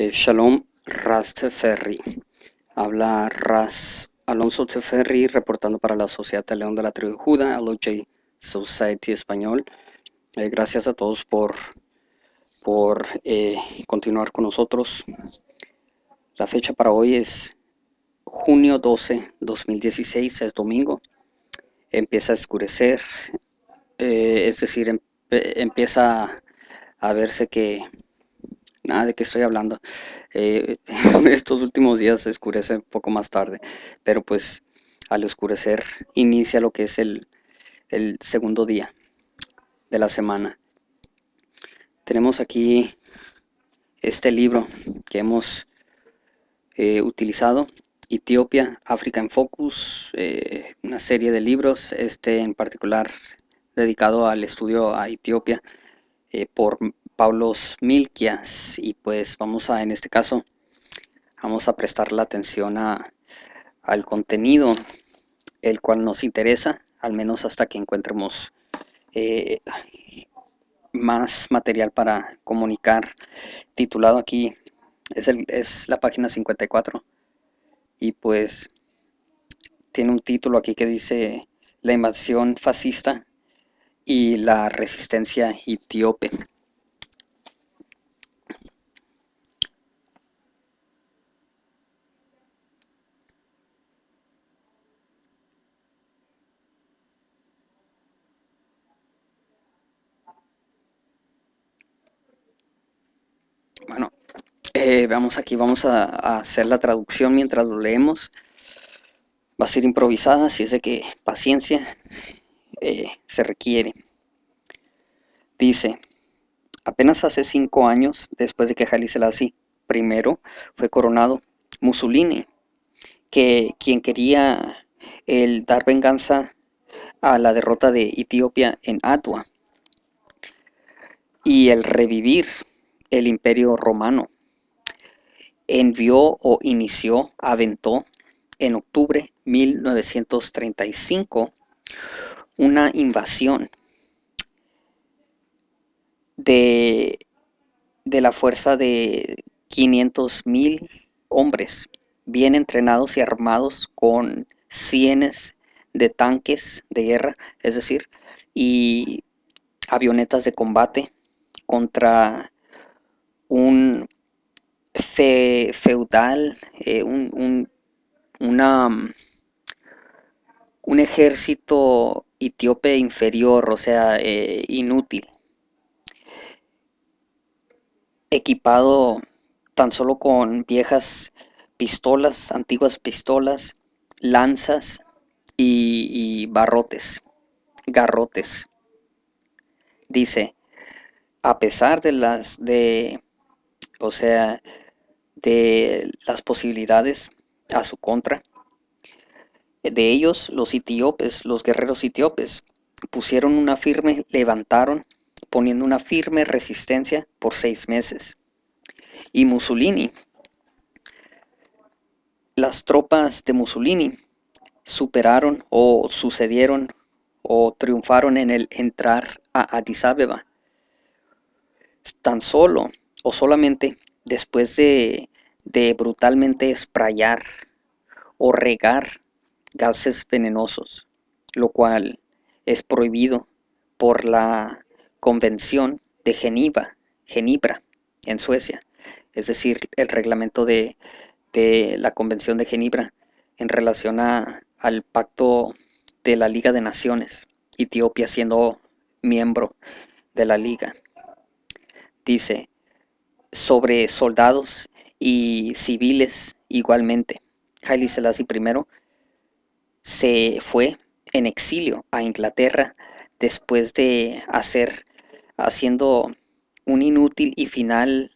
Eh, Shalom Ras Teferri. Habla Ras Alonso Teferri, reportando para la Sociedad de León de la Tribu Juda, Judá, LOJ Society Español. Eh, gracias a todos por, por eh, continuar con nosotros. La fecha para hoy es junio 12, 2016, es domingo. Empieza a escurecer, es decir, empieza a verse que nada de qué estoy hablando. Eh, estos últimos días se oscurece un poco más tarde, pero pues al oscurecer inicia lo que es el, segundo día de la semana. Tenemos aquí este libro que hemos eh, utilizado, Etiopía, África en Focus, eh, una serie de libros, este en particular dedicado al estudio a Etiopía por Pablos Milquias y pues vamos a en este caso vamos a prestar la atención a, al contenido el cual nos interesa al menos hasta que encuentremos eh, más material para comunicar titulado aquí es, el, es la página 54 y pues tiene un título aquí que dice la invasión fascista y la resistencia etíope. Eh, vamos aquí, vamos a, hacer la traducción mientras lo leemos. Va a ser improvisada, así es de que paciencia eh, se requiere. Dice, apenas hace cinco años, después de que la Selassie I fue coronado, Mussolini, que quien quería el dar venganza a la derrota de Etiopía en Atua y el revivir el imperio romano envió o inició, aventó en octubre 1935 una invasión de, la fuerza de 500.000 mil hombres bien entrenados y armados con cienes de tanques de guerra, es decir, y avionetas de combate contra un feudal, eh, un, mm, un ejército etíope inferior, o sea, eh, inútil, equipado tan solo con viejas pistolas, antiguas pistolas, lanzas y barrotes, garrotes. Dice, a pesar de las de o sea, de las posibilidades a su contra. De ellos, los etíopes, los guerreros etíopes, pusieron una firme, levantaron, poniendo una firme resistencia por seis meses. Y Mussolini, las tropas de Mussolini superaron o sucedieron o triunfaron en el entrar a Addis Abeba. Tan solo o solamente después de, brutalmente esprayar o regar gases venenosos, lo cual es prohibido por la Convención de Geniva Genibra, en Suecia, es decir, el reglamento de, de la Convención de Genibra en relación al pacto de la Liga de Naciones, Etiopía siendo miembro de la Liga. Dice, sobre soldados y civiles igualmente. Haile Selassie I se fue en exilio a Inglaterra después de hacer, haciendo un inútil y final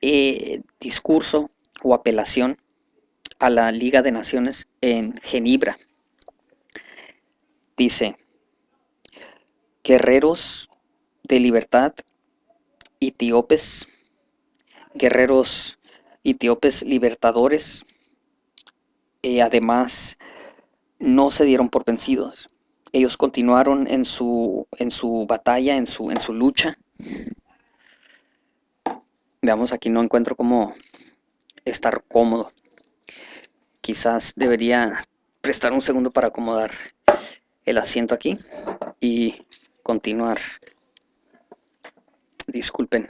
eh, discurso o apelación a la Liga de Naciones en Ginebra. Dice, guerreros de libertad etíopes, guerreros etíopes libertadores. y eh, además, no se dieron por vencidos. Ellos continuaron en su, en su batalla, en su, en su lucha. Veamos, aquí no encuentro cómo estar cómodo. Quizás debería prestar un segundo para acomodar el asiento aquí y continuar disculpen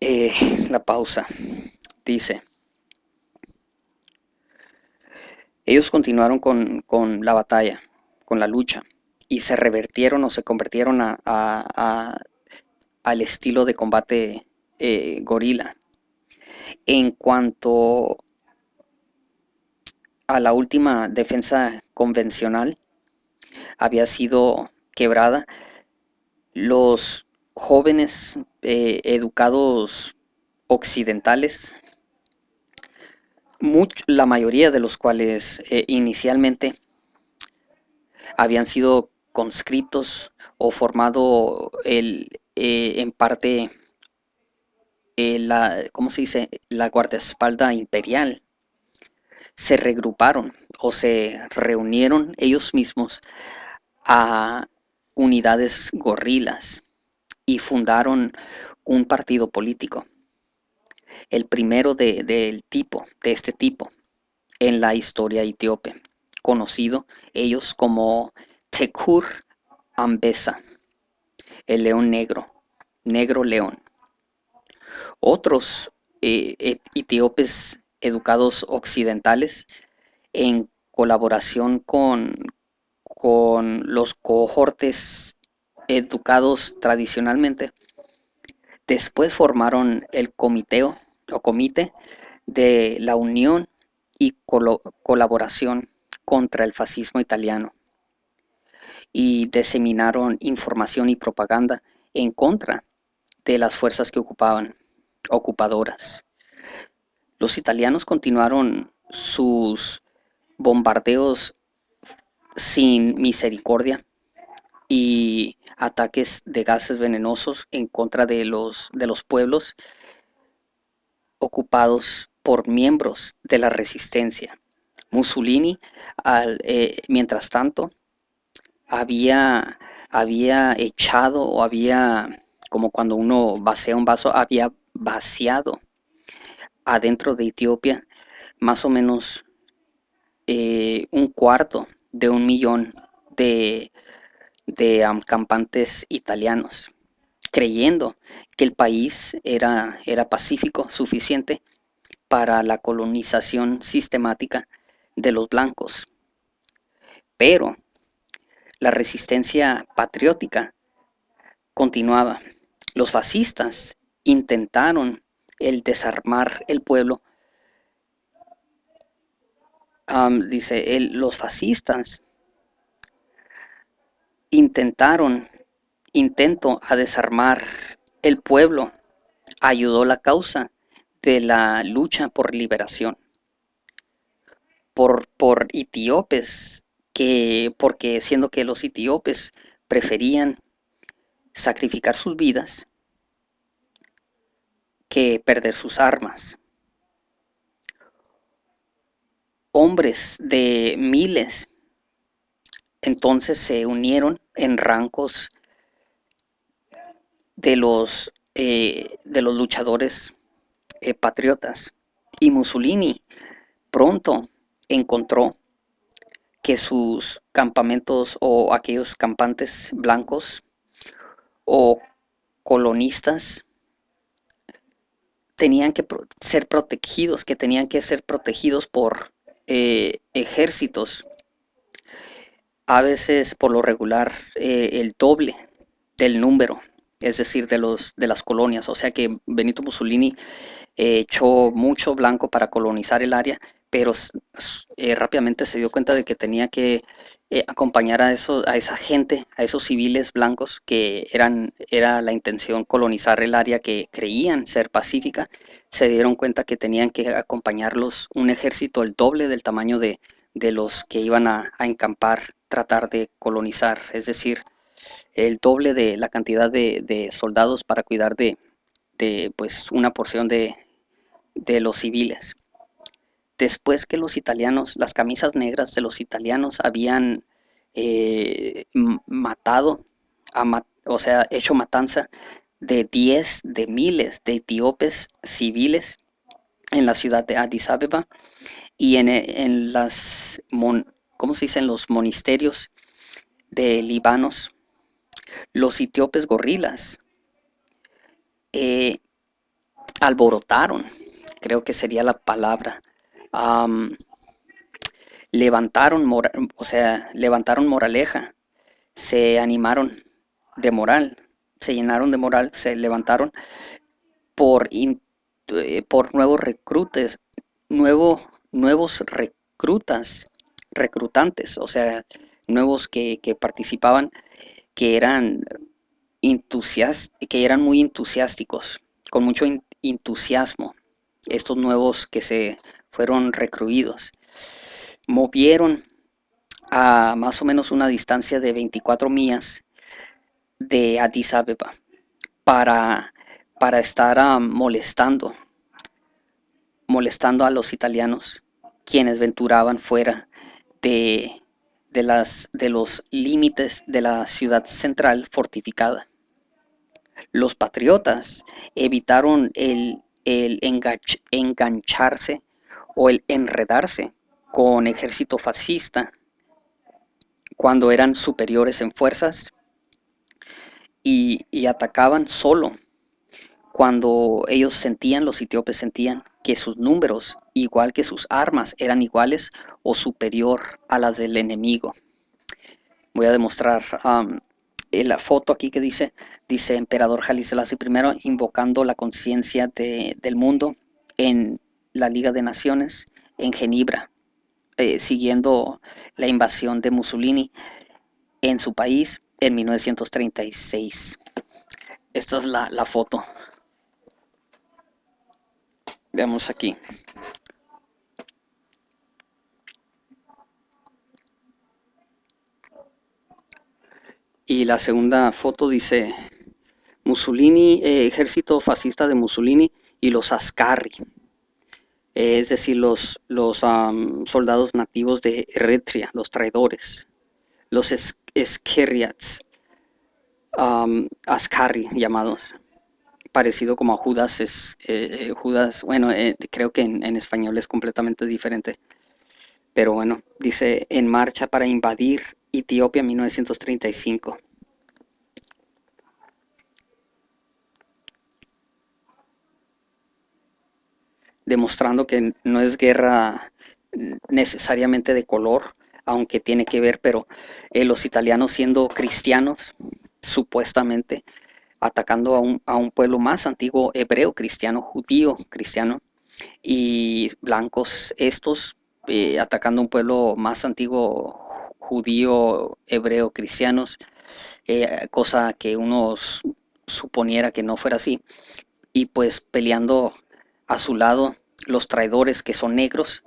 eh, la pausa, dice. Ellos continuaron con, la batalla, con la lucha, y se revertieron o se convirtieron a, al estilo de combate eh, gorila. En cuanto a la última defensa convencional, había sido quebrada. Los jóvenes eh, educados occidentales, la mayoría de los cuales eh, inicialmente habían sido conscriptos o formado el, eh, en parte la, ¿cómo se dice? la guardaespalda imperial, se regruparon o se reunieron ellos mismos a unidades gorrilas y fundaron un partido político, el primero de, tipo, de este tipo, en la historia etíope, conocido ellos como Tekur Ambesa, el león negro, negro león. Otros eh, e, etíopes educados occidentales, en colaboración con, con los cohortes educados tradicionalmente. Después formaron el comité o comité de la Unión y Colaboración contra el Fascismo Italiano y diseminaron información y propaganda en contra de las fuerzas que ocupaban, ocupadoras. Los italianos continuaron sus bombardeos sin misericordia y ataques de gases venenosos en contra de los, de los pueblos ocupados por miembros de la resistencia. Mussolini, eh, mientras tanto, había, había echado o había, como cuando uno vacía un vaso, había vaciado adentro de Etiopía más o menos eh, un cuarto de un millón de de campantes italianos, creyendo que el país era, era pacífico suficiente para la colonización sistemática de los blancos. Pero la resistencia patriótica continuaba. Los fascistas intentaron el desarmar el pueblo. dice, los fascistas intentaron, intento a desarmar el pueblo, ayudó la causa de la lucha por liberación. Por, por etíopes, que, porque siendo que los etíopes preferían sacrificar sus vidas que perder sus armas. Hombres de miles entonces se unieron en rancos de los, eh, de los luchadores eh, patriotas. Y Mussolini pronto encontró que sus campamentos o aquellos campantes blancos o colonistas tenían que ser protegidos, que tenían que ser protegidos por eh, ejércitos a veces por lo regular eh, el doble del número, es decir, de, los, de las colonias. O sea que Benito Mussolini eh, echó mucho blanco para colonizar el área, pero eh, rápidamente se dio cuenta de que tenía que acompañar a, eso, a esa gente, a esos civiles blancos que eran, era la intención colonizar el área que creían ser pacífica, se dieron cuenta que tenían que acompañarlos un ejército el doble del tamaño de, los que iban a, a encampar tratar de colonizar, es decir, el doble de la cantidad de, soldados para cuidar de, pues, una porción de, de los civiles. Después que los italianos, las camisas negras de los italianos habían eh, matado, o sea, hecho matanza de 10 de miles de etíopes civiles en la ciudad de Addis Abeba y en, las montañas. ¿cómo se dicen? Los monasterios de libanos, los etíopes gorilas eh, alborotaron, creo que sería la palabra, levantaron, o sea, levantaron moraleja, se animaron de moral, se llenaron de moral, se levantaron por, eh, por nuevos recrutes, nuevos recrutas reclutantes, o sea, nuevos que, participaban, que eran, que eran muy entusiásticos, con mucho entusiasmo, estos nuevos que se fueron recluidos. Movieron a más o menos una distancia de 24 millas de Addis Abeba para, para estar ah, molestando, molestando a los italianos quienes venturaban fuera de, las, de los límites de la ciudad central fortificada. Los patriotas evitaron el, engancharse o el enredarse con ejército fascista cuando eran superiores en fuerzas y, y atacaban solo cuando ellos sentían, los etíopes sentían que sus números, igual que sus armas, eran iguales o superior a las del enemigo. Voy a demostrar um, la foto aquí que dice, dice Emperador Jalí Selassie I invocando la conciencia del mundo en la Liga de Naciones en Ginebra, eh, siguiendo la invasión de Mussolini en su país en 1936. Esta es la, la foto. Veamos aquí. Y la segunda foto dice, Mussolini, eh, ejército fascista de Mussolini y los Ascari. Eh, es decir, los, los soldados nativos de Eretria, los traidores, los Esquerriats, um, Ascarri llamados parecido como a Judas, es eh, eh, Judas, bueno, eh, creo que en, español es completamente diferente. Pero bueno, dice en marcha para invadir Etiopía 1935. Demostrando que no es guerra necesariamente de color, aunque tiene que ver, pero los italianos siendo cristianos, supuestamente, atacando a un, pueblo más antiguo hebreo, cristiano, judío, cristiano, y blancos estos eh, atacando atacando un pueblo más antiguo, judío, hebreo, cristianos, eh, cosa que uno suponiera que no fuera así, y pues peleando a su lado los traidores que son negros,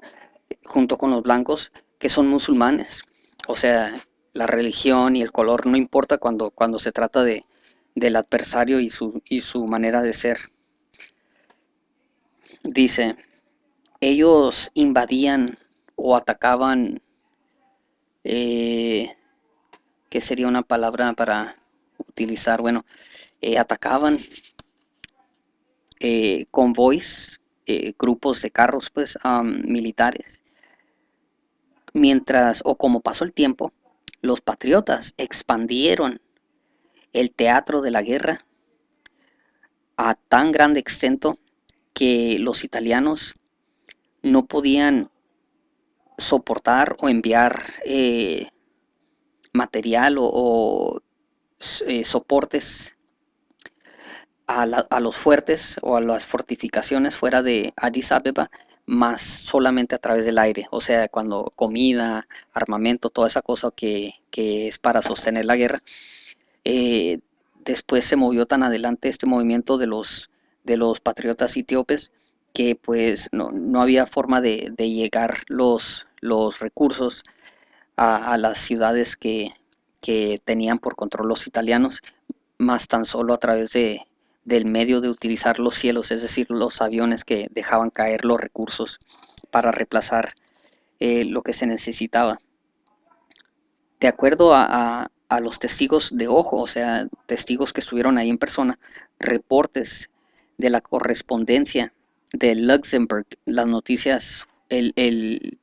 junto con los blancos, que son musulmanes. O sea, la religión y el color no importa cuando, cuando se trata de, del adversario y su, y su manera de ser. Dice, ellos invadían o atacaban, eh, Que ¿qué sería una palabra para utilizar? Bueno, eh, atacaban eh, convoys, grupos de carros pues, militares. Mientras, o como pasó el tiempo, los patriotas expandieron el teatro de la guerra a tan grande extento que los italianos no podían soportar o enviar eh, material o, eh, soportes a, los fuertes o a las fortificaciones fuera de Addis Abeba, más solamente a través del aire. O sea, cuando comida, armamento, toda esa cosa que es para sostener la guerra, eh, después se movió tan adelante este movimiento de los, de los patriotas etíopes que pues no, había forma de, llegar los, los recursos a, las ciudades que, tenían por control los italianos, más tan solo a través de, del medio de utilizar los cielos, es decir, los aviones que dejaban caer los recursos para reemplazar eh, lo que se necesitaba. De acuerdo a, a los testigos de ojo, o sea, testigos que estuvieron ahí en persona, reportes de la correspondencia de Luxemburg, las noticias, el,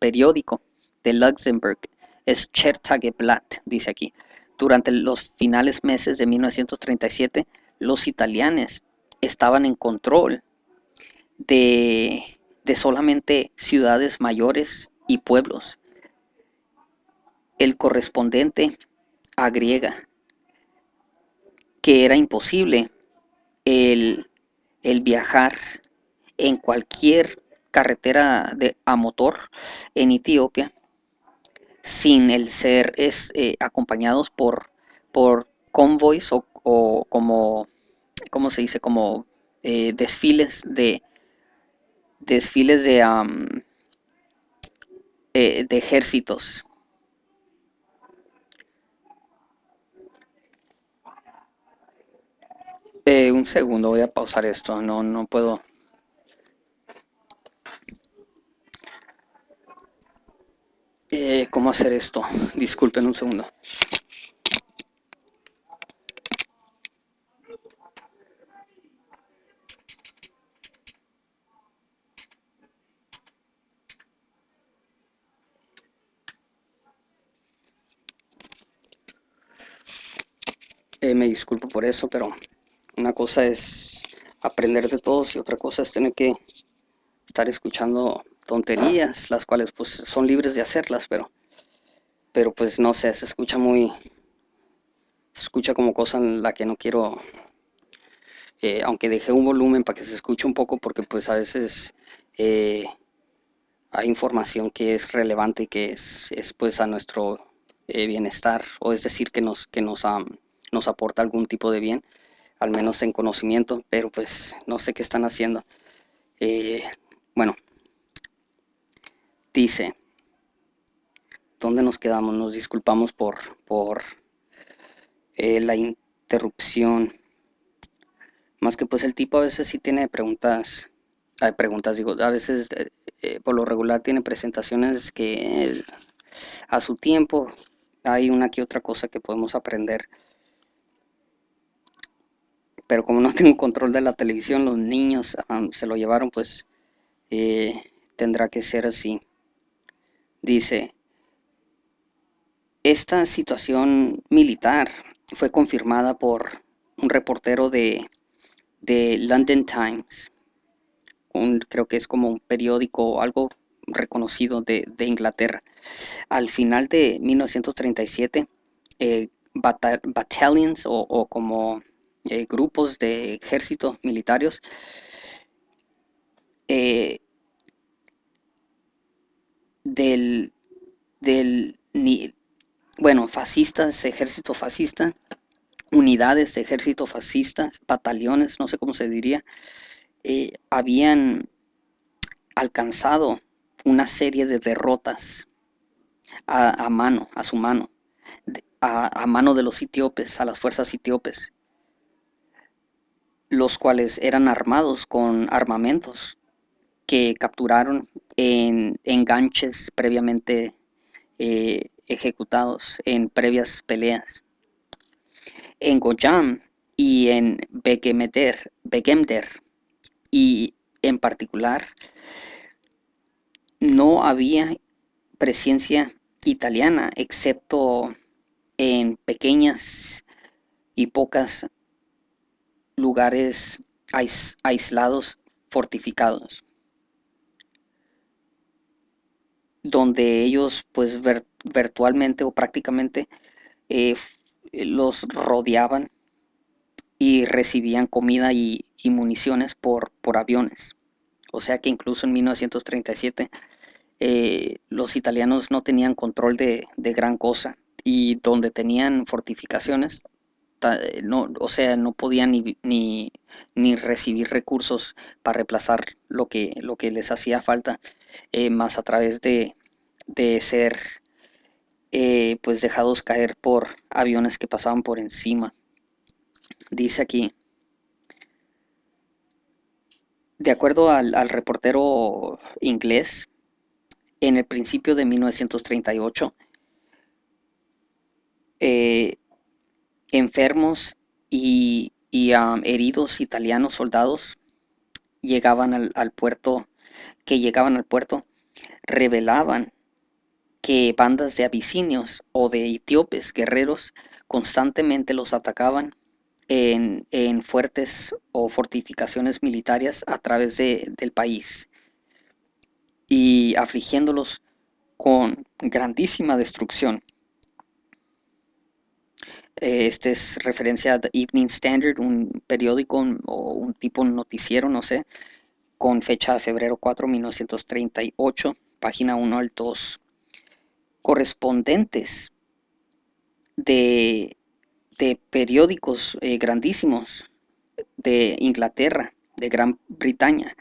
periódico de Luxemburg es Chertageblatt dice aquí. Durante los finales meses de 1937, los italianos estaban en control de, de solamente ciudades mayores y pueblos, el correspondiente a que era imposible el, viajar en cualquier carretera de, a motor en Etiopía sin el ser eh, acompañados por, por convoys o, como, se dice? Como eh, desfiles de desfiles de, eh, de ejércitos Eh, un segundo, voy a pausar esto. No, no puedo. Eh, ¿Cómo hacer esto? Disculpen un segundo. Eh, me disculpo por eso, pero cosa es aprender de todos y otra cosa es tener que estar escuchando tonterías, ah. las cuales pues son libres de hacerlas, pero, pero pues no sé, se escucha muy, se escucha como cosa en la que no quiero, eh, aunque dejé un volumen para que se escuche un poco, porque pues a veces eh, hay información que es relevante y que es, es pues a nuestro eh, bienestar, o es decir, que nos, que nos, nos aporta algún tipo de bien al menos en conocimiento, pero pues no sé qué están haciendo. Eh, bueno, dice, ¿dónde nos quedamos? Nos disculpamos por, por eh, la interrupción. Más que pues el tipo a veces sí tiene preguntas, hay eh, preguntas, digo, a veces por lo regular tiene presentaciones que a su tiempo hay una que otra cosa que podemos aprender pero como no tengo control de la televisión, los niños se lo llevaron, pues eh, tendrá que ser así. Dice, esta situación militar fue confirmada por un reportero de, de London Times, un, creo que es como un periódico, algo reconocido de, Inglaterra. Al final de 1937, eh, battalions o como eh, grupos de ejércitos militares eh, del, del bueno, fascistas, ejército fascista, unidades de ejército fascista, batallones, no sé cómo se diría, eh, habían alcanzado una serie de derrotas a, mano, a su mano, a, a mano de los etíopes, a las fuerzas etíopes los cuales eran armados con armamentos que capturaron en enganches previamente eh, ejecutados en previas peleas. En Goyam y en Bekemder, y en particular no había presencia italiana excepto en pequeñas y pocas lugares aislados, fortificados, donde ellos pues virtualmente o prácticamente eh, los rodeaban y recibían comida y, municiones por, por, aviones. O sea que incluso en 1937 eh, los italianos no tenían control de gran cosa y donde tenían fortificaciones eh, no, o sea, no podían ni, recibir recursos para reemplazar lo que, lo que les hacía falta, eh, más a través de, ser eh, pues dejados caer por aviones que pasaban por encima. Dice aquí, de acuerdo al, al reportero inglés, en el principio de 1938, eh, enfermos y, um, heridos italianos, soldados, llegaban al, al, puerto, que llegaban al puerto, revelaban que bandas de abisinios o de etíopes guerreros constantemente los atacaban en, en fuertes o fortificaciones militares a través del país y afligiéndolos con grandísima destrucción. Eh, este es referencia a The Evening Standard, un periódico o un tipo noticiero, no sé, con fecha de febrero 4, 1938, página 1 al 2, Correspondentes de, periódicos eh, grandísimos de Inglaterra, de Gran Bretaña,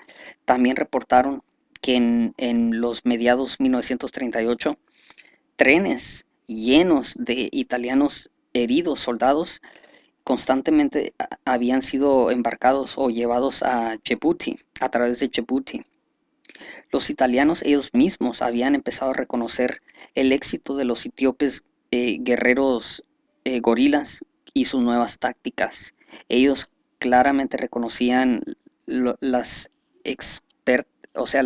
también reportaron que en, en los mediados 1938, trenes llenos de italianos heridos soldados constantemente ah, habían sido embarcados o llevados a Djibouti, a través de Djibouti. Los italianos ellos mismos habían empezado a reconocer el éxito de los etíopes eh, guerreros eh, gorilas y sus nuevas tácticas. Ellos claramente reconocían las o sea,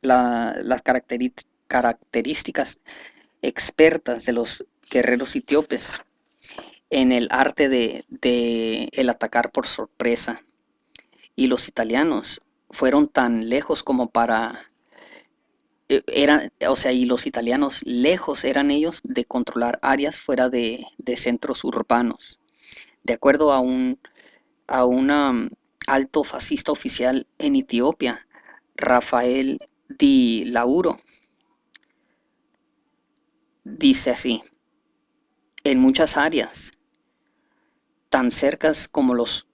las características expertas de los guerreros etíopes en el arte de, el atacar por sorpresa. Y los italianos fueron tan lejos como para e, eran, o sea, y los italianos lejos eran ellos de controlar áreas fuera de, de centros urbanos. De acuerdo a un a una um, alto fascista oficial en Etiopía, Rafael Di Lauro, dice así, en muchas áreas, tan cercas como los,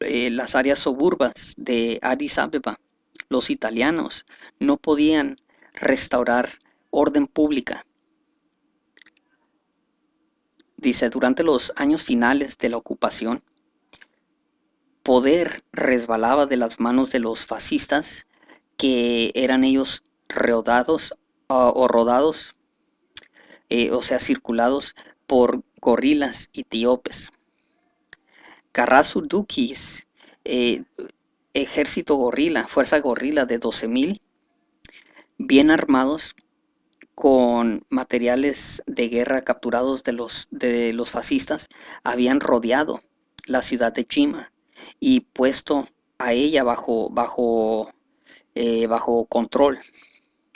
eh, las áreas suburbas de Addis Abeba. Los italianos no podían restaurar orden pública. Dice, durante los años finales de la ocupación, poder resbalaba de las manos de los fascistas, que eran ellos rodados ah, o rodados eh, o sea, circulados por gorilas y etíopes. Carrasudukis, eh, ejército gorila, fuerza gorila de 12.000, bien armados con materiales de guerra capturados de los, de los fascistas, habían rodeado la ciudad de Chima y puesto a ella bajo, bajo, eh, bajo control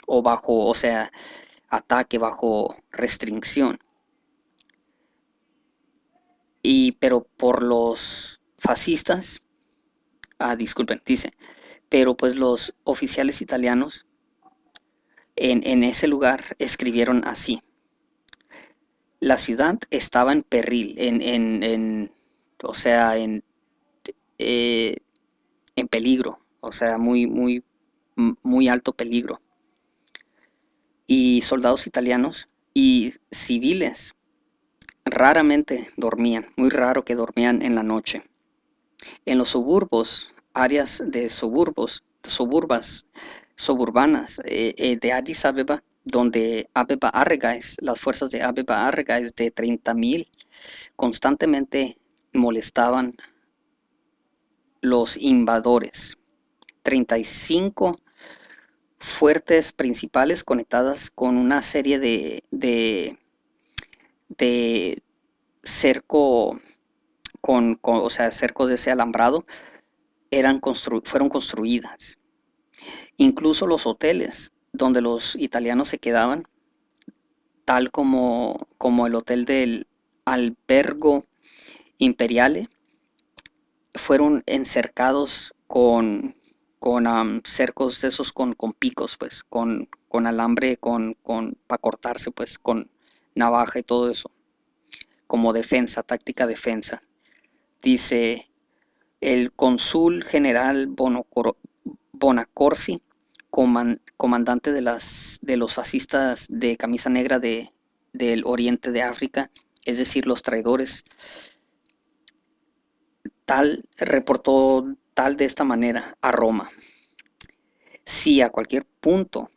o bajo, o sea, ataque bajo restricción. Y, pero por los fascistas, ah, disculpen, dice, pero pues los oficiales italianos en, en ese lugar escribieron así. La ciudad estaba en perril en, en, en o sea, en, eh, en peligro, o sea, muy, muy, muy alto peligro y soldados italianos y civiles raramente dormían, muy raro que dormían en la noche. En los suburbos, áreas de suburbos, suburbas, suburbanas eh, eh, de Addis Abeba, donde Abeba Arregais, las fuerzas de Abeba Arregais de 30.000 constantemente molestaban los invadores. 35 fuertes principales conectadas con una serie de, de, cerco, con, o sea, cerco de ese alambrado, eran fueron construidas. Incluso los hoteles donde los italianos se quedaban, tal como, como el hotel del albergo imperiale, fueron encercados con con cercos de esos con, con picos, pues, con, alambre, con, con para cortarse, pues, con navaja y todo eso. Como defensa, táctica defensa. Dice el cónsul general Bonacorsi, comandante de, las, de los fascistas de camisa negra de, del oriente de África, es decir, los traidores. Tal reportó tal de esta manera a Roma. Si a cualquier punto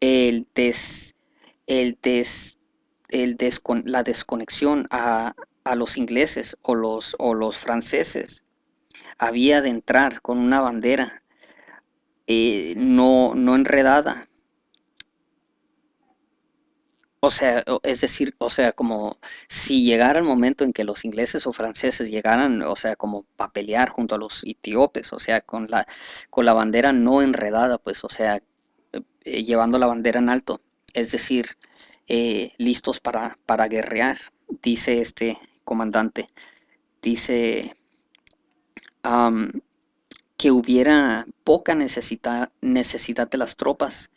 el des, el el la desconexión a, los ingleses o los, los franceses había de entrar con una bandera eh, no enredada, o sea, es decir, o sea, como si llegara el momento en que los ingleses o franceses llegaran, o sea, como para pelear junto a los etíopes, o sea, con la, con la bandera no enredada, pues, o sea, eh, llevando la bandera en alto, es decir, eh, listos para, para guerrear, dice este comandante, dice que hubiera poca necesidad, necesidad de las tropas,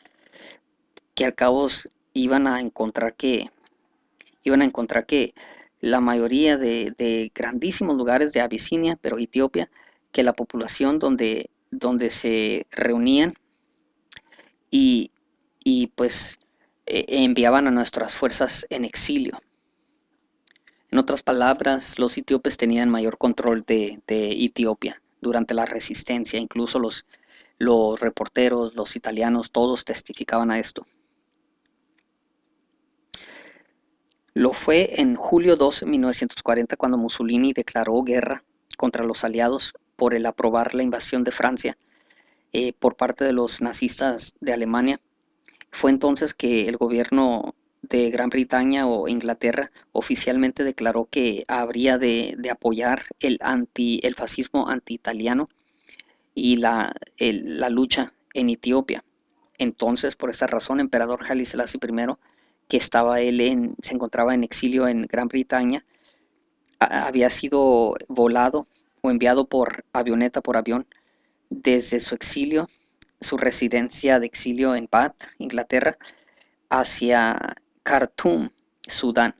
que al cabo iban a encontrar que, iban a encontrar que la mayoría de, grandísimos lugares de Abisinia, pero Etiopía, que la población donde, donde se reunían y, pues eh, enviaban a nuestras fuerzas en exilio. En otras palabras, los etíopes tenían mayor control de, de Etiopía durante la resistencia, incluso los, los reporteros, los italianos, todos testificaban a esto. Lo fue en julio 2, 1940, cuando Mussolini declaró guerra contra los aliados por el aprobar la invasión de Francia eh, por parte de los nazistas de Alemania. Fue entonces que el gobierno de Gran Bretaña o Inglaterra oficialmente declaró que habría de, de apoyar el, anti, el fascismo anti-italiano y la, la lucha en Etiopía. Entonces, por esta razón, emperador Haile Selassie I que estaba él en, se encontraba en exilio en Gran Bretaña, había sido volado o enviado por avioneta por avión desde su exilio, su residencia de exilio en Bath, Inglaterra, hacia Khartoum, Sudán.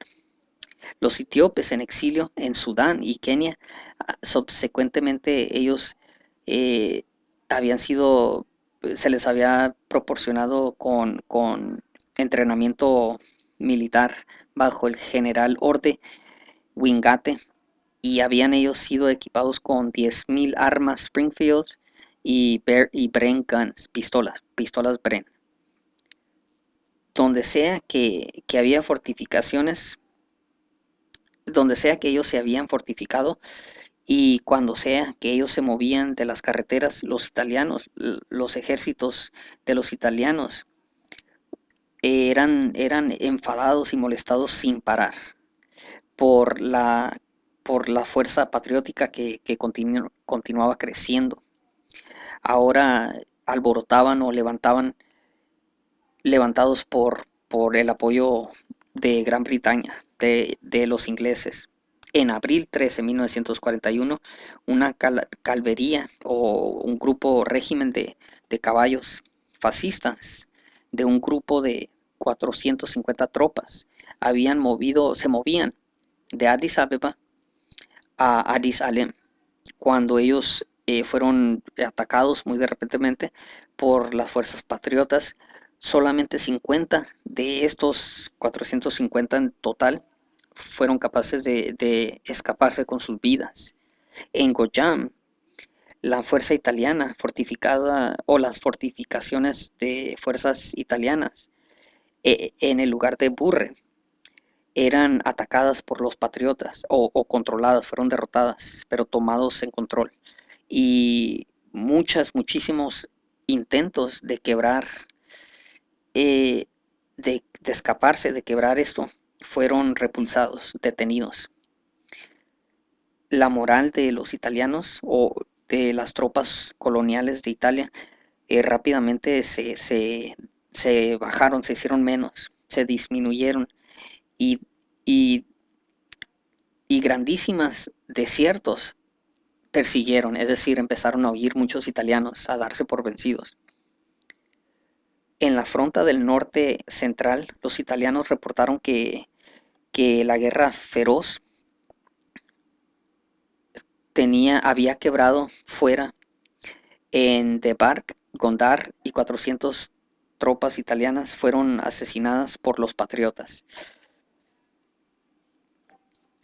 Los etíopes en exilio en Sudán y Kenia, ah, subsecuentemente ellos eh, habían sido, se les había proporcionado con entrenamiento militar bajo el general Orde Wingate y habían ellos sido equipados con 10.000 armas Springfield y, Bren Guns, pistolas, pistolas Bren. Donde sea que, que había fortificaciones, donde sea que ellos se habían fortificado y cuando sea que ellos se movían de las carreteras, los italianos, los ejércitos de los italianos eh, eran, eran enfadados y molestados sin parar por la, por la fuerza patriótica que, que continuaba creciendo. Ahora alborotaban o levantaban, levantados por, por el apoyo de Gran Bretaña, de, los ingleses. En abril 13 de 1941, una calvería o un grupo régimen de caballos fascistas de un grupo de, 450 tropas habían movido, se movían de Addis Abeba a Addis Alem cuando ellos eh, fueron atacados muy de repente por las fuerzas patriotas. Solamente 50 de estos 450 en total fueron capaces de, de escaparse con sus vidas. En Goyam, la fuerza italiana fortificada o las fortificaciones de fuerzas italianas e, en el lugar de Burre eran atacadas por los patriotas o, controladas, fueron derrotadas, pero tomados en control. Y muchas, muchísimos intentos de quebrar, eh, de, escaparse, de quebrar esto, fueron repulsados, detenidos. La moral de los italianos o de las tropas coloniales de Italia eh, rápidamente se, se se bajaron, se hicieron menos, se disminuyeron y, y, y grandísimas desiertos persiguieron, es decir, empezaron a huir muchos italianos, a darse por vencidos. En la fronta del norte central, los italianos reportaron que, la guerra feroz tenía, había quebrado fuera en Debark, Gondar y 400 tropas italianas fueron asesinadas por los patriotas.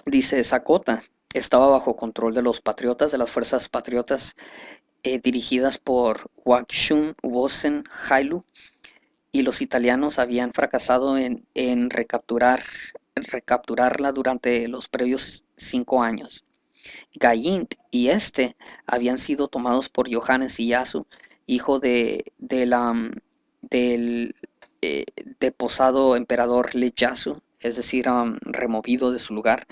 Dice Zacota, estaba bajo control de los patriotas, de las fuerzas patriotas eh, dirigidas por Wakshun Wosen Hailu, y los italianos habían fracasado en, en recapturar, recapturarla durante los previos cinco años. Gallint y este habían sido tomados por Johannes Iyasu, hijo de, de la mm, del eh, deposado emperador Leyasu, es decir, removido de su lugar,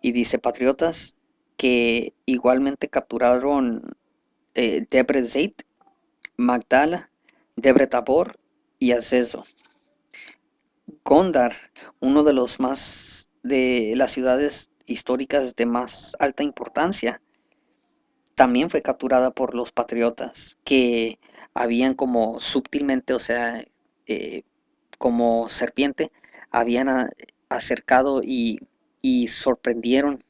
y dice patriotas que igualmente capturaron eh, Debre Zeit, Magdala, Debre Tabor y Azezo. Gondar, uno de los más de las ciudades históricas de más alta importancia, también fue capturada por los patriotas que habían como sutilmente, o sea, eh, como serpiente, habían acercado y, sorprendieron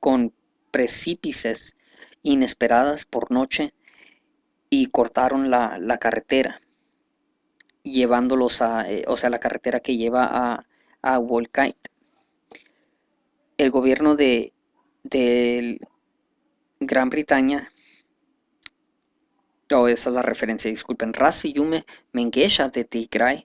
con precipices inesperadas por noche y cortaron la, carretera, llevándolos a, eh, o sea, la carretera que lleva a, a El gobierno de, de Gran Bretaña esa es la referencia, disculpen, Rasi Yume Mengesha de Tigray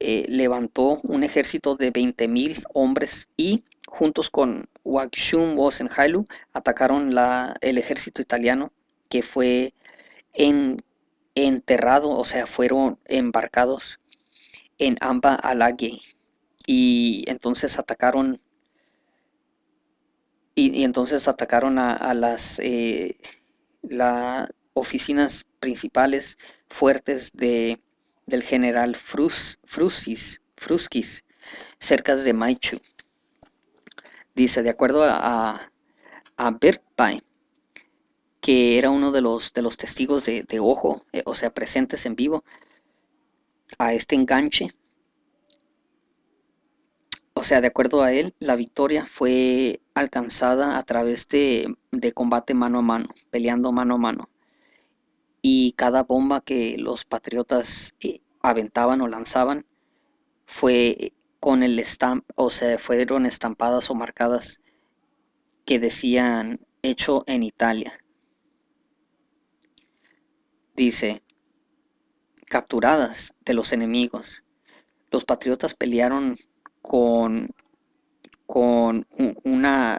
eh, levantó un ejército de 20.000 hombres y juntos con Wakshum Wosenhailu atacaron la, el ejército italiano que fue enterrado, o sea, fueron embarcados en Amba Alagi y entonces atacaron y, entonces atacaron a, las eh, oficinas principales fuertes de, del general Frus, Frusis, Fruskis, cerca de Maichu. Dice, de acuerdo a, a que era uno de los, de los testigos de, de ojo, eh, o sea, presentes en vivo, a este enganche. O sea, de acuerdo a él, la victoria fue alcanzada a través de, de combate mano a mano, peleando mano a mano y cada bomba que los patriotas eh, aventaban o lanzaban fue eh, con el stamp, o sea, fueron estampadas o marcadas que decían hecho en Italia. Dice, capturadas de los enemigos. Los patriotas pelearon con, con una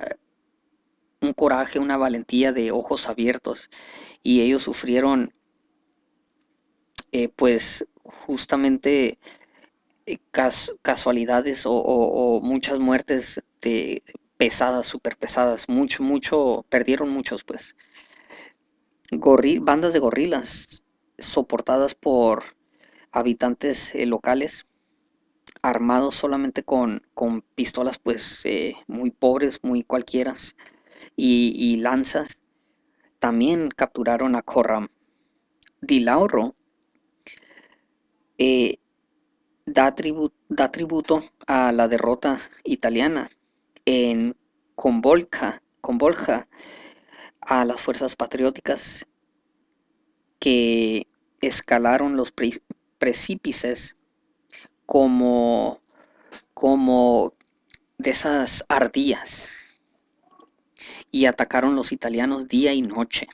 un coraje, una valentía de ojos abiertos. Y ellos sufrieron, eh, pues, justamente eh, casualidades o, muchas muertes de pesadas, súper pesadas. Mucho, mucho, perdieron muchos, pues. bandas de gorilas soportadas por habitantes eh, locales armados solamente con, con pistolas pues muy pobres, muy cualquiera y, lanzas. También capturaron a Corram. Di Lauro eh, da, da tributo a la derrota italiana en Convolca, Convolja a las fuerzas patrióticas que escalaron los precipices como, como de esas ardillas y atacaron los italianos día y noche.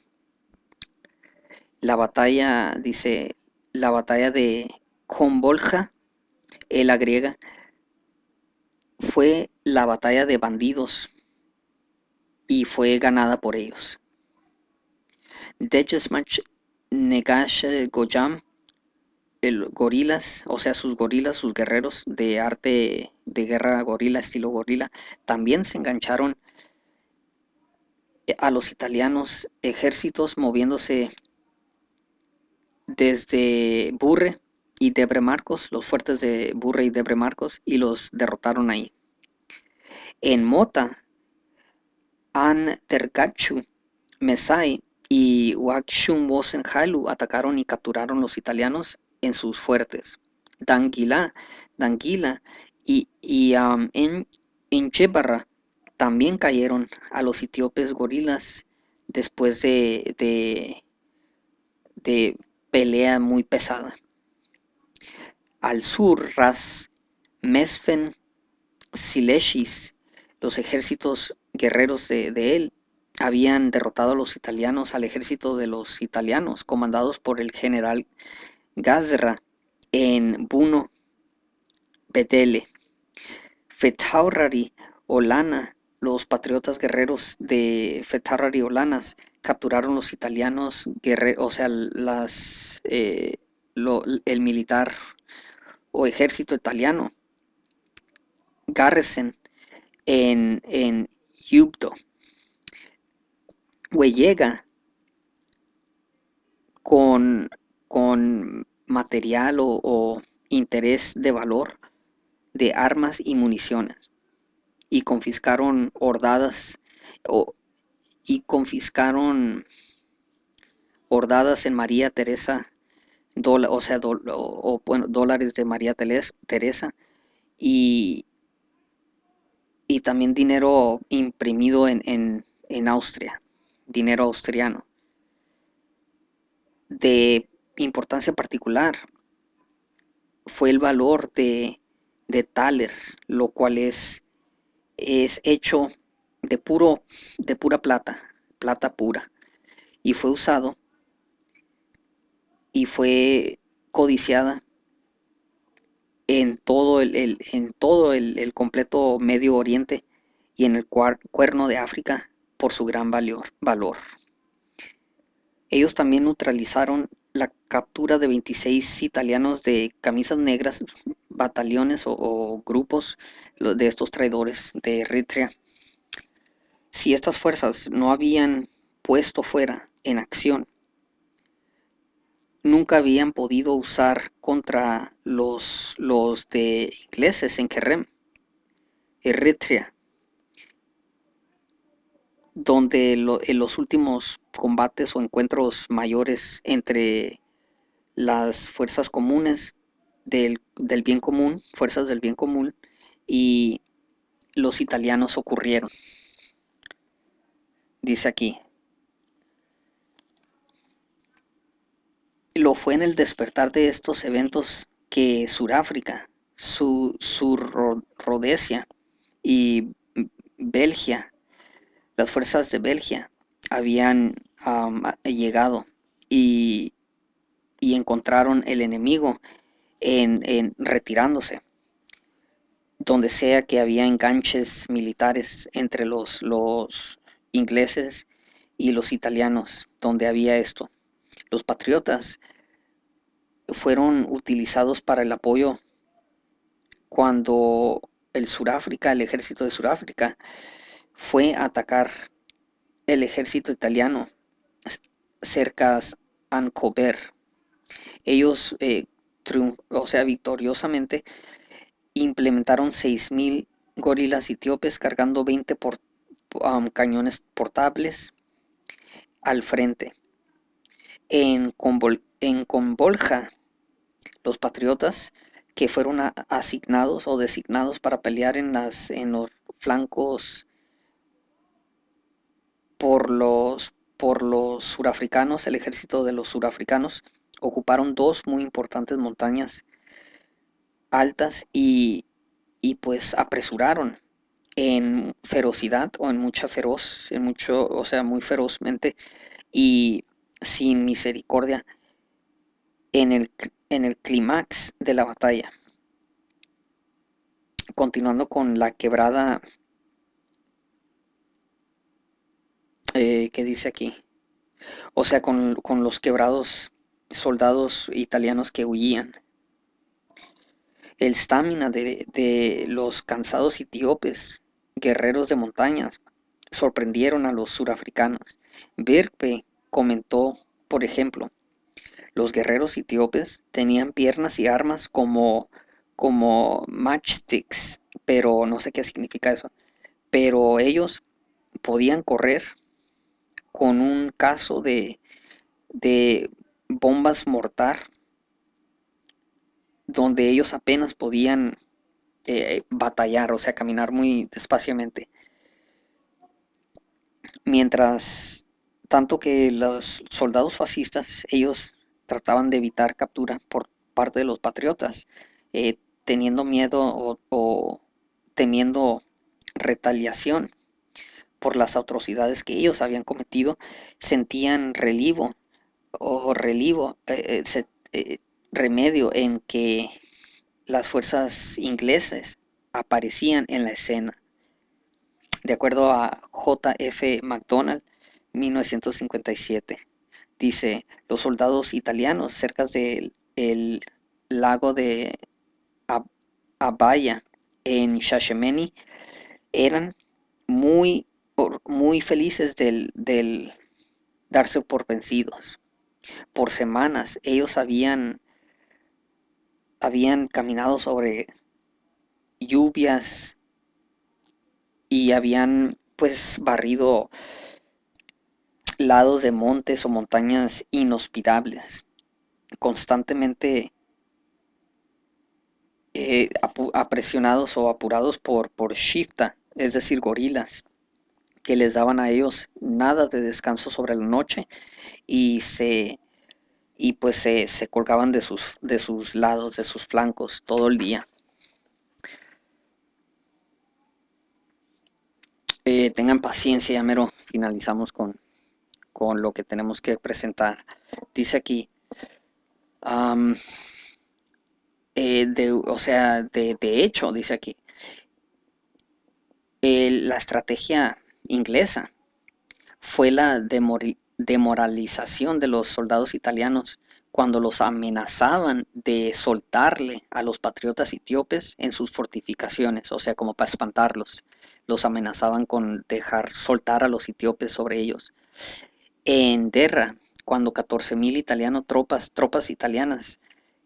La batalla, dice, la batalla de Convolja la griega, fue la batalla de bandidos y fue ganada por ellos. Dejesmach Negash Goyam, el gorilas, o sea, sus gorilas, sus guerreros de arte de guerra gorila, estilo gorila, también se engancharon a los italianos ejércitos moviéndose desde Burre y Debre Marcos, los fuertes de Burre y Debre Marcos, y los derrotaron ahí. En Mota, An Tergachu. Mesai y Wakshun Wosenhalu atacaron y capturaron los italianos en sus fuertes. Danguila, Danguila y, um, en, en también cayeron a los etíopes gorilas después de, de, pelea muy pesada. Al sur, Ras, Mesfen, Sileshis, los ejércitos guerreros de, él, habían derrotado a los italianos, al ejército de los italianos, comandados por el general Gazra en Buno, Betele. Fetaurari, Olana, los patriotas guerreros de Fetarra Riolanas capturaron los italianos, o sea, las, eh, el militar o ejército italiano, Garrison, en, en Yubdo. llega con, material o interés de valor de armas y municiones y confiscaron hordadas y confiscaron hordadas en María Teresa, o sea, o, dólares de María Teresa y, y también dinero imprimido en, en, Austria, dinero austriano. De importancia particular fue el valor de, de Thaler, lo cual es es hecho de, puro, de pura plata, plata pura, y fue usado y fue codiciada en todo el, en todo el, completo Medio Oriente y en el cuerno de África por su gran valor, valor. Ellos también neutralizaron la captura de 26 italianos de camisas negras batallones o, grupos de estos traidores de Eritrea. Si estas fuerzas no habían puesto fuera en acción, nunca habían podido usar contra los, los de ingleses en Kerem, Eritrea, donde en los últimos combates o encuentros mayores entre las fuerzas comunes del, bien común, fuerzas del bien común, y los italianos ocurrieron. Dice aquí, lo fue en el despertar de estos eventos que Suráfrica, su, su y Belgia, las fuerzas de Belgia habían llegado y, y encontraron el enemigo en, retirándose donde sea que había enganches militares entre los, los, ingleses y los italianos, donde había esto. Los patriotas fueron utilizados para el apoyo cuando el Suráfrica, el ejército de Suráfrica, fue a atacar el ejército italiano cerca de Ancover. Ellos eh, o sea, victoriosamente, implementaron 6.000 gorilas etíopes cargando 20 cañones portables al frente. En, en Convolja, los patriotas que fueron asignados o designados para pelear en, las, en los flancos por los, por los surafricanos, el ejército de los surafricanos, ocuparon dos muy importantes montañas altas y, pues apresuraron en ferocidad o en mucha feroz, en mucho, o sea, muy ferozmente y sin misericordia en el, en el clímax de la batalla. Continuando con la quebrada eh, que dice aquí, o sea, con, con los quebrados soldados italianos que huían. El stamina de, de los cansados etíopes, guerreros de montañas, sorprendieron a los surafricanos. Birkbe comentó, por ejemplo, los guerreros etíopes tenían piernas y armas como, como matchsticks, pero no sé qué significa eso. Pero ellos podían correr con un caso de, de bombas mortar, donde ellos apenas podían eh, batallar, o sea, caminar muy despaciamente. Mientras tanto que los soldados fascistas, ellos trataban de evitar captura por parte de los patriotas, eh, teniendo miedo o, o temiendo retaliación por las atrocidades que ellos habían cometido, sentían relivo o relivo, eh, eh, eh, remedio en que las fuerzas inglesas aparecían en la escena. De acuerdo a J.F. MacDonald, 1957, dice, los soldados italianos cerca del el lago de Abaya en Shashemeni eran muy, muy felices del, del darse por vencidos. Por semanas ellos habían, habían caminado sobre lluvias y habían pues barrido lados de montes o montañas inhospitables, constantemente eh, apresionados o apurados por, por Shifta, es decir, gorilas que les daban a ellos nada de descanso sobre la noche y se y pues se, colgaban de sus, de sus lados, de sus flancos todo el día. Eh, tengan paciencia, ya mero finalizamos con, lo que tenemos que presentar. Dice aquí, eh, o sea, de, hecho, dice aquí, eh, la estrategia inglesa fue la demoralización de los soldados italianos cuando los amenazaban de soltarle a los patriotas etíopes en sus fortificaciones, o sea, como para espantarlos. Los amenazaban con dejar soltar a los etíopes sobre ellos. En Derra, cuando 14.000 italianos, tropas, tropas italianas,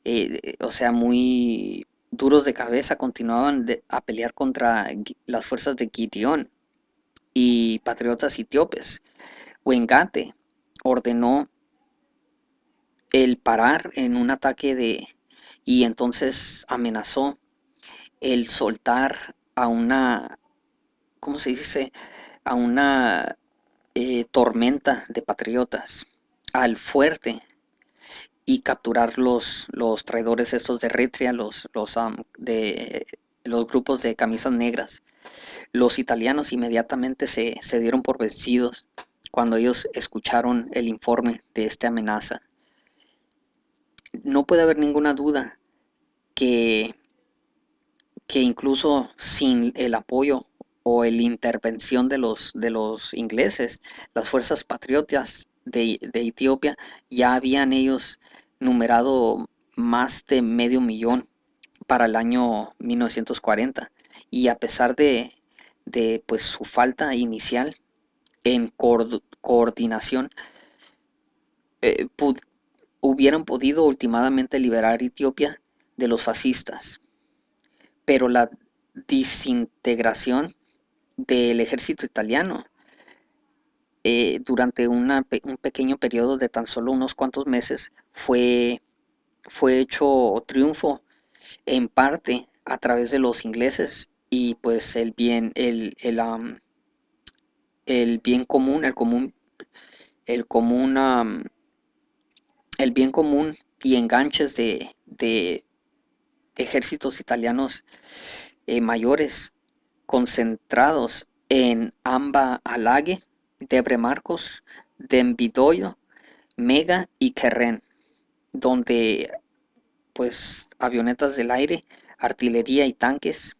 eh, eh, o sea, muy duros de cabeza, continuaban a pelear contra las fuerzas de Gideon, y patriotas etíopes. Wengate ordenó el parar en un ataque de y entonces amenazó el soltar a una, ¿cómo se dice? A una eh, tormenta de patriotas al fuerte y capturar los, los traidores estos de Retria, los, los de los grupos de camisas negras. Los italianos inmediatamente se, dieron por vencidos cuando ellos escucharon el informe de esta amenaza. No puede haber ninguna duda que, que incluso sin el apoyo o la intervención de los, de los ingleses, las fuerzas patriotas de, de, Etiopía, ya habían ellos numerado más de medio millón para el año 1940 y a pesar de, pues, su falta inicial en coordinación, eh, hubieran podido ultimadamente liberar Etiopía de los fascistas. Pero la desintegración del ejército italiano eh, durante un pequeño periodo de tan solo unos cuantos meses fue, fue hecho triunfo en parte a través de los ingleses y pues el bien, el, el, el bien común, el común, el común, el bien común y enganches de, ejércitos italianos eh, mayores concentrados en Amba Alague, Debre Marcos, Dembidoyo, Mega y kerren donde pues avionetas del aire, artillería y tanques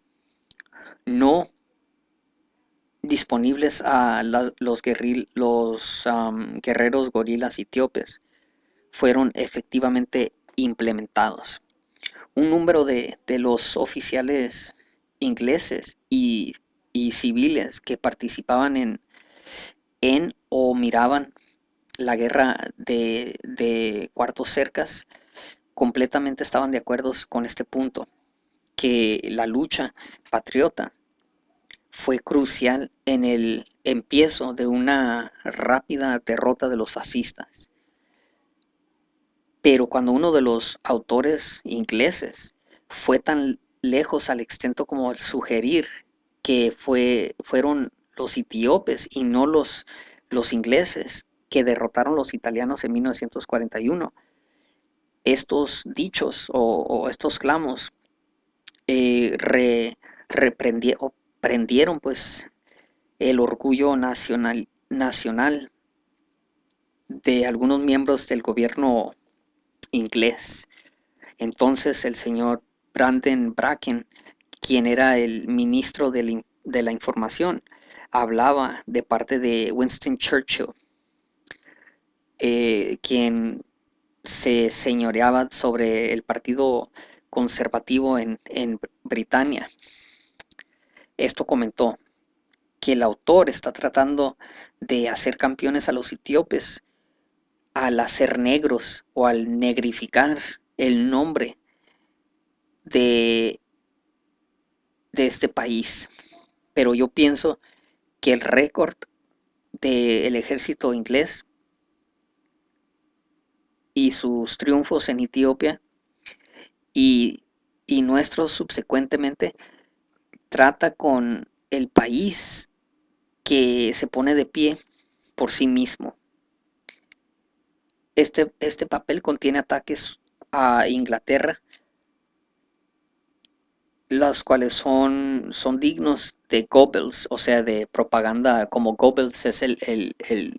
no disponibles a los, guerreros gorilas etíopes fueron efectivamente implementados. Un número de, los oficiales ingleses y, civiles que participaban en, en o miraban la guerra de, de cuartos cercas completamente estaban de acuerdo con este punto, que la lucha patriota fue crucial en el empiezo de una rápida derrota de los fascistas. Pero cuando uno de los autores ingleses fue tan lejos al extento como al sugerir que fue, fueron los etíopes y no los, los ingleses que derrotaron los italianos en 1941, estos dichos o, estos clamos eh, reprendieron prendieron pues el orgullo nacional, nacional de algunos miembros del gobierno inglés. Entonces el señor Brandon Bracken, quien era el ministro de la, Información, hablaba de parte de Winston Churchill, eh, quien se señoreaba sobre el Partido Conservativo en, en Britania. Esto comentó que el autor está tratando de hacer campeones a los etíopes al hacer negros o al negrificar el nombre de, de este país. Pero yo pienso que el récord del ejército inglés y sus triunfos en Etiopía y, y nuestros subsecuentemente trata con el país que se pone de pie por sí mismo. Este, este papel contiene ataques a Inglaterra, Las cuales son, son dignos de Goebbels, o sea, de propaganda, como Goebbels es el,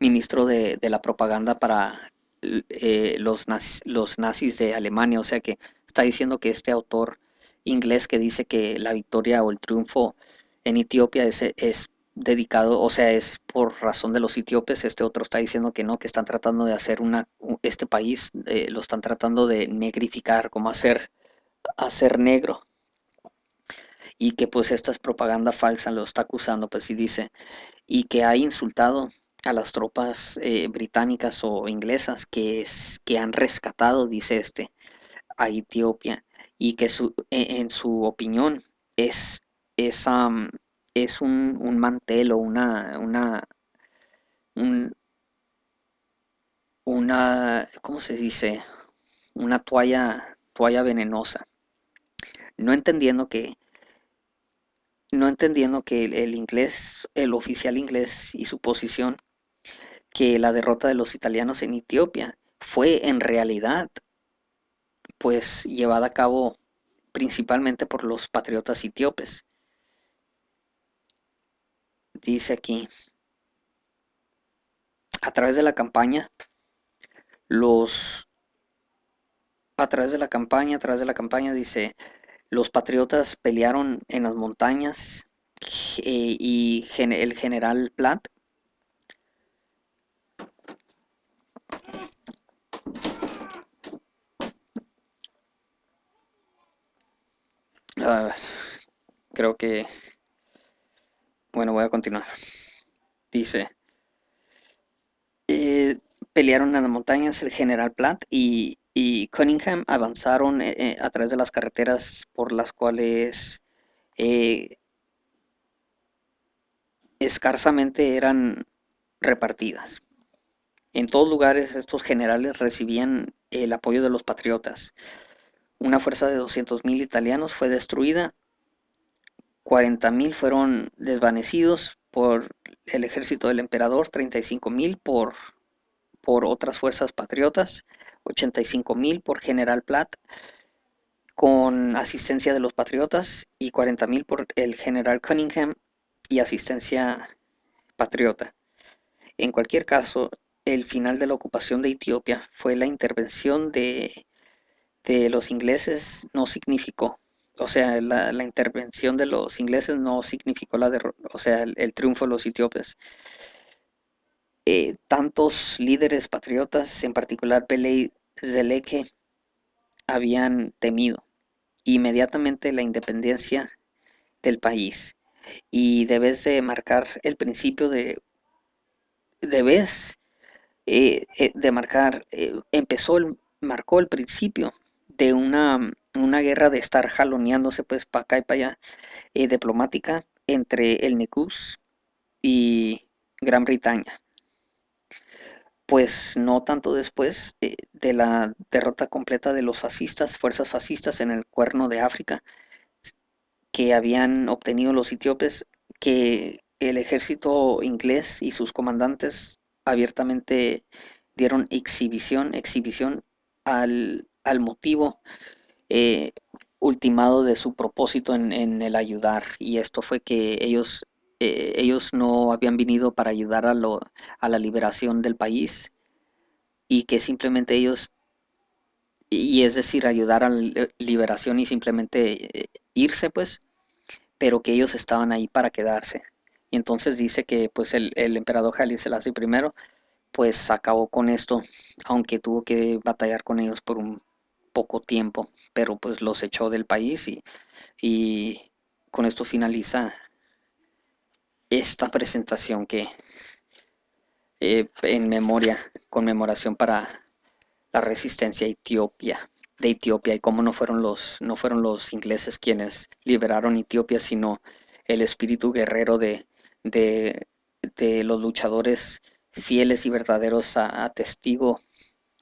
ministro de, de, la propaganda para eh, los, los nazis de Alemania, o sea que está diciendo que este autor inglés que dice que la victoria o el triunfo en Etiopía es, es dedicado, o sea, es por razón de los etíopes, este otro está diciendo que no, que están tratando de hacer una, este país eh, lo están tratando de negrificar, como hacer, hacer negro. Y que pues esta es propaganda falsa, lo está acusando, pues sí dice, y que ha insultado a las tropas eh, británicas o inglesas que, que han rescatado, dice este, a Etiopía y que e, en, su opinión es, es un, un, mantel o una, una, una, ¿cómo se dice? Una toalla, toalla venenosa. No entendiendo que, no entendiendo que el, inglés, el oficial inglés y su posición, que la derrota de los italianos en Etiopía fue en realidad pues llevada a cabo principalmente por los patriotas etíopes. Dice aquí, a través de la campaña, los... A través de la campaña, a través de la campaña, dice, los patriotas pelearon en las montañas eh, y el general Platt Ah, creo que... Bueno, voy a continuar. Dice, eh, pelearon en las montañas el general Platt y, Cunningham avanzaron eh, eh, a través de las carreteras por las cuales escasamente escarsamente eran repartidas. En todos lugares estos generales recibían el apoyo de los patriotas, una fuerza de 200.000 italianos fue destruida, 40.000 fueron desvanecidos por el ejército del emperador, 35.000 por, por otras fuerzas patriotas, 85.000 por General Platt, con asistencia de los patriotas, y 40.000 por el General Cunningham y asistencia patriota. En cualquier caso, el final de la ocupación de Etiopía fue la intervención de de los ingleses no significó. O sea, la, intervención de los ingleses no significó la o sea, el, triunfo de los etíopes. Eh, tantos líderes patriotas, en particular Pele Zeleke, habían temido inmediatamente la independencia del país. Y debes de marcar el principio de... Debes eh, eh, de marcar... empezó el, marcó el principio de una, una guerra de estar jaloneándose pues para acá y para allá eh, diplomática entre el NICUS y Gran Bretaña. Pues no tanto después eh, de la derrota completa de los fascistas, fuerzas fascistas en el cuerno de África que habían obtenido los etíopes, que el ejército inglés y sus comandantes abiertamente dieron exhibición, exhibición al al motivo eh, ultimado de su propósito en, el ayudar. Y esto fue que ellos, eh, ellos no habían venido para ayudar a, a la liberación del país y que simplemente ellos, y es decir, ayudar a la liberación y simplemente eh, irse, pues, pero que ellos estaban ahí para quedarse. Y entonces dice que pues el, emperador Jalil Selassie I pues acabó con esto, aunque tuvo que batallar con ellos por un poco tiempo, pero pues los echó del país y, con esto finaliza esta presentación que eh, en memoria, conmemoración para la resistencia de Etiopía y cómo no fueron los no fueron los ingleses quienes liberaron Etiopía sino el espíritu guerrero de, de, los luchadores fieles y verdaderos a testigo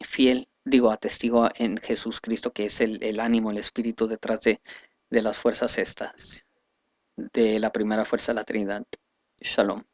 fiel digo, atestigo en Jesús Cristo, que es el, ánimo, el espíritu detrás de, de las fuerzas estas, de la primera fuerza de la Trinidad. Shalom.